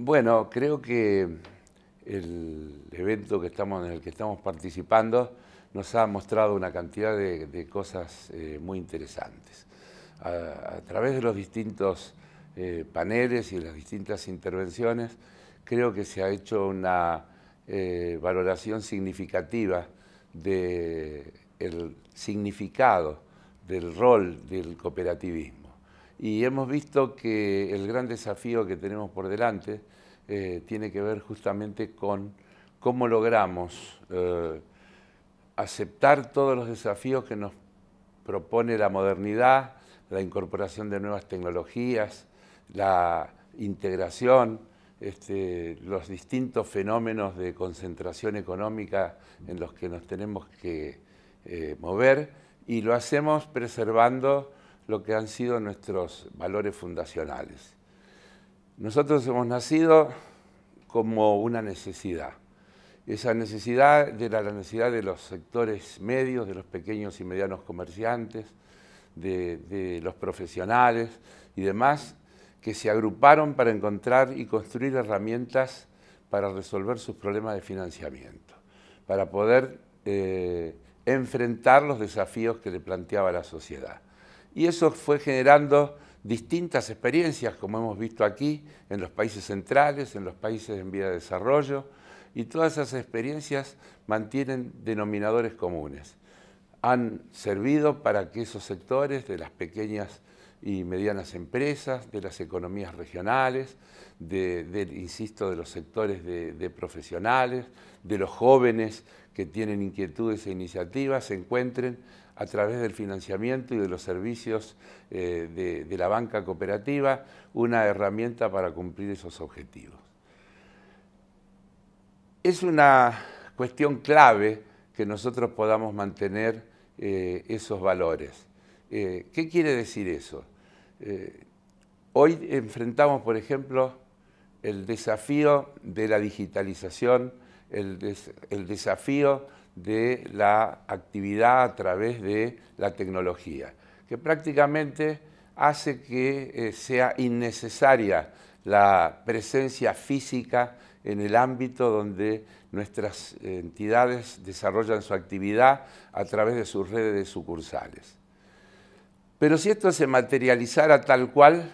Bueno, creo que el evento en el que estamos participando nos ha mostrado una cantidad de, cosas eh, muy interesantes. A, través de los distintos eh, paneles y las distintas intervenciones, creo que se ha hecho una eh, valoración significativa del significado, del rol del cooperativismo y hemos visto que el gran desafío que tenemos por delante eh, tiene que ver justamente con cómo logramos eh, aceptar todos los desafíos que nos propone la modernidad, la incorporación de nuevas tecnologías, la integración, este, los distintos fenómenos de concentración económica en los que nos tenemos que eh, mover y lo hacemos preservando lo que han sido nuestros valores fundacionales. Nosotros hemos nacido como una necesidad. Esa necesidad era la necesidad de los sectores medios, de los pequeños y medianos comerciantes, de, los profesionales y demás, que se agruparon para encontrar y construir herramientas para resolver sus problemas de financiamiento, para poder eh, enfrentar los desafíos que le planteaba la sociedad y eso fue generando distintas experiencias, como hemos visto aquí, en los países centrales, en los países en vía de desarrollo, y todas esas experiencias mantienen denominadores comunes. Han servido para que esos sectores de las pequeñas y medianas empresas, de las economías regionales, de, insisto, de los sectores de, profesionales, de los jóvenes que tienen inquietudes e iniciativas, se encuentren a través del financiamiento y de los servicios eh, de, la banca cooperativa una herramienta para cumplir esos objetivos. Es una cuestión clave que nosotros podamos mantener eh, esos valores. Eh, ¿Qué quiere decir eso? Eh, hoy enfrentamos, por ejemplo, el desafío de la digitalización, el, desafío de la actividad a través de la tecnología, que prácticamente hace que eh, sea innecesaria la presencia física en el ámbito donde nuestras entidades desarrollan su actividad a través de sus redes de sucursales. Pero si esto se materializara tal cual,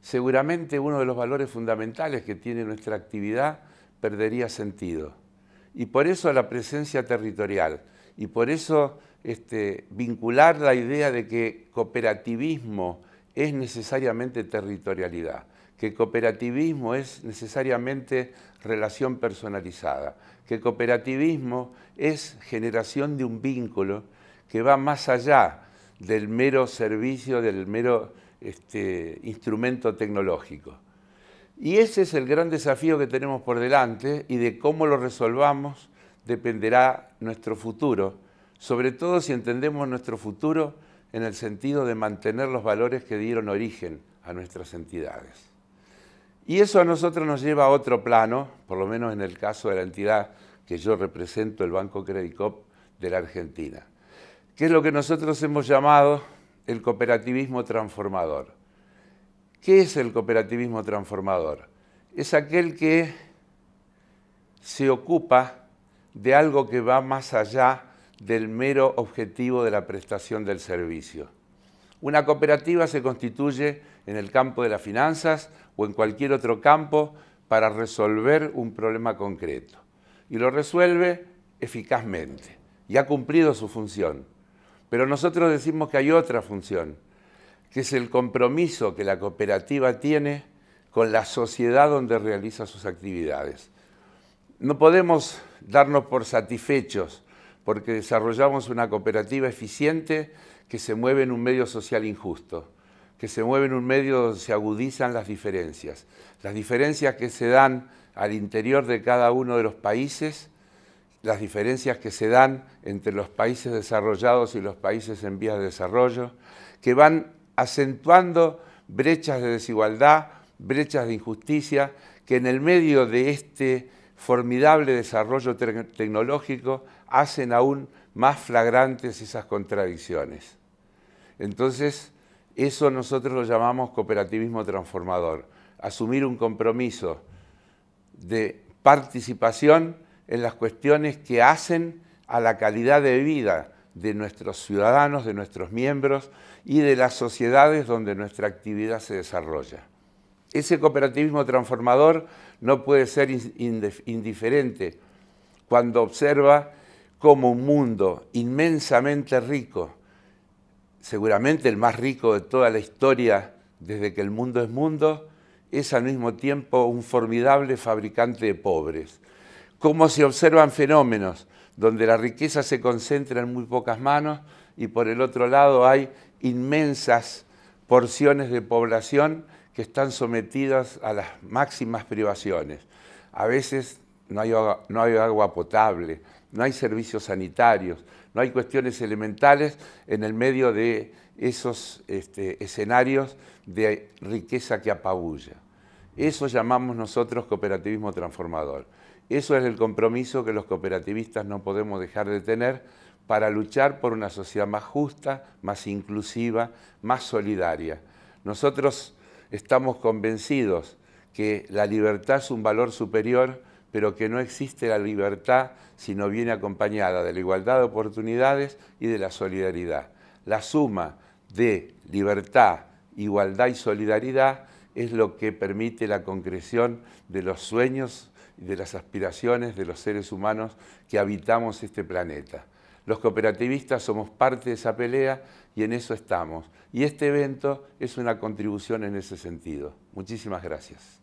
seguramente uno de los valores fundamentales que tiene nuestra actividad perdería sentido. Y por eso la presencia territorial, y por eso este, vincular la idea de que cooperativismo es necesariamente territorialidad, que cooperativismo es necesariamente relación personalizada, que cooperativismo es generación de un vínculo que va más allá del mero servicio, del mero este, instrumento tecnológico. Y ese es el gran desafío que tenemos por delante y de cómo lo resolvamos dependerá nuestro futuro, sobre todo si entendemos nuestro futuro en el sentido de mantener los valores que dieron origen a nuestras entidades. Y eso a nosotros nos lleva a otro plano, por lo menos en el caso de la entidad que yo represento, el Banco Credicop de la Argentina que es lo que nosotros hemos llamado el cooperativismo transformador. ¿Qué es el cooperativismo transformador? Es aquel que se ocupa de algo que va más allá del mero objetivo de la prestación del servicio. Una cooperativa se constituye en el campo de las finanzas o en cualquier otro campo para resolver un problema concreto. Y lo resuelve eficazmente y ha cumplido su función. Pero nosotros decimos que hay otra función, que es el compromiso que la cooperativa tiene con la sociedad donde realiza sus actividades. No podemos darnos por satisfechos porque desarrollamos una cooperativa eficiente que se mueve en un medio social injusto, que se mueve en un medio donde se agudizan las diferencias, las diferencias que se dan al interior de cada uno de los países las diferencias que se dan entre los países desarrollados y los países en vías de desarrollo, que van acentuando brechas de desigualdad, brechas de injusticia, que en el medio de este formidable desarrollo tecnológico hacen aún más flagrantes esas contradicciones. Entonces, eso nosotros lo llamamos cooperativismo transformador, asumir un compromiso de participación en las cuestiones que hacen a la calidad de vida de nuestros ciudadanos, de nuestros miembros y de las sociedades donde nuestra actividad se desarrolla. Ese cooperativismo transformador no puede ser indiferente cuando observa cómo un mundo inmensamente rico, seguramente el más rico de toda la historia desde que el mundo es mundo, es al mismo tiempo un formidable fabricante de pobres cómo se observan fenómenos donde la riqueza se concentra en muy pocas manos y por el otro lado hay inmensas porciones de población que están sometidas a las máximas privaciones. A veces no hay, agua, potable, no hay servicios sanitarios, no hay cuestiones elementales en el medio de esos este, escenarios de riqueza que apabulla. Eso llamamos nosotros cooperativismo transformador. Eso es el compromiso que los cooperativistas no podemos dejar de tener para luchar por una sociedad más justa, más inclusiva, más solidaria. Nosotros estamos convencidos que la libertad es un valor superior, pero que no existe la libertad si no viene acompañada de la igualdad de oportunidades y de la solidaridad. La suma de libertad, igualdad y solidaridad es lo que permite la concreción de los sueños de las aspiraciones de los seres humanos que habitamos este planeta. Los cooperativistas somos parte de esa pelea y en eso estamos. Y este evento es una contribución en ese sentido. Muchísimas gracias.